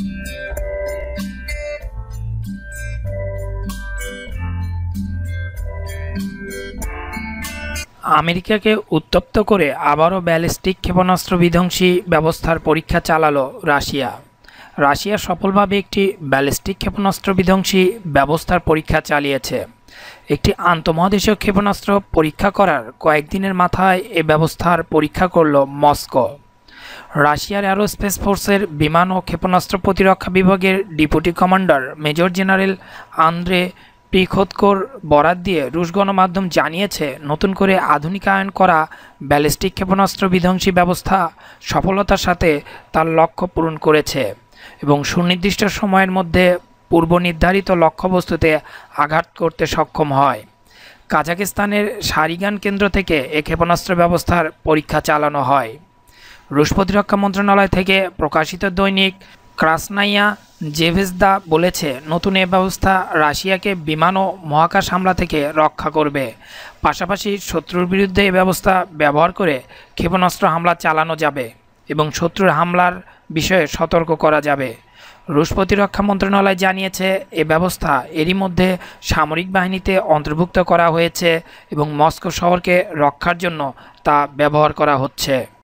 আমেরিকাকে উত্তপ্ত করে আবারও ব্যালিস্টিক ক্ষেপণাস্ত্র বিধ্বংসী ব্যবস্থার পরীক্ষা চালালো রাশিয়া রাশিয়া সফলভাবে একটি ব্যালিস্টিক ক্ষেপণাস্ত্র বিধ্বংসী ব্যবস্থার পরীক্ষা চালিয়েছে একটি আন্তমহাদেশীয় ক্ষেপণাস্ত্র পরীক্ষা করার কয়েকদিনের মাথায় এ ব্যবস্থার পরীক্ষা করল মস্কো রাশিয়ার অ্যারোস্পেস ফোর্সের বিমান ও ক্ষেপণাস্ত্র প্রতিরক্ষা বিভাগের deputy commander major general Andrei পিখোৎকোর বরাত দিয়ে রুশ গণমাধ্যম জানিয়েছে নতুন করে আধুনিকায়ন করা ব্যালিস্টিক ক্ষেপণাস্ত্র বিধ্বংসী ব্যবস্থা সফলতার সাথে তার লক্ষ্য পূরণ করেছে এবং সুনির্দিষ্ট সময়ের মধ্যে পূর্ব নির্ধারিত লক্ষ্যবস্তুতে আঘাত করতে সক্ষম হয় কাজাকিস্তানের সারিগান কেন্দ্র থেকে এ ক্ষেপণাস্ত্র ব্যবস্থার পরীক্ষা চালানো হয় রুশ প্রতিরক্ষা মন্ত্রণালয় থেকে প্রকাশিত দৈনিক ক্রাসনাইয়া জেভেজদা বলেছে নতুন এ ব্যবস্থা রাশিয়াকে বিমান ও মহাকাশ হামলা থেকে রক্ষা করবে পাশাপাশি শত্রুর বিরুদ্ধে এ ব্যবস্থা ব্যবহার করে ক্ষেপণাস্ত্র হামলা চালানো যাবে এবং শত্রুর হামলার বিষয়ে সতর্ক করা যাবে রুশ প্রতিরক্ষা মন্ত্রণালয় জানিয়েছে এ ব্যবস্থা এরই মধ্যে সামরিক বাহিনীতে অন্তর্ভুক্ত করা হয়েছে এবং মস্কো শহরকে রক্ষার জন্য তা ব্যবহার করা হচ্ছে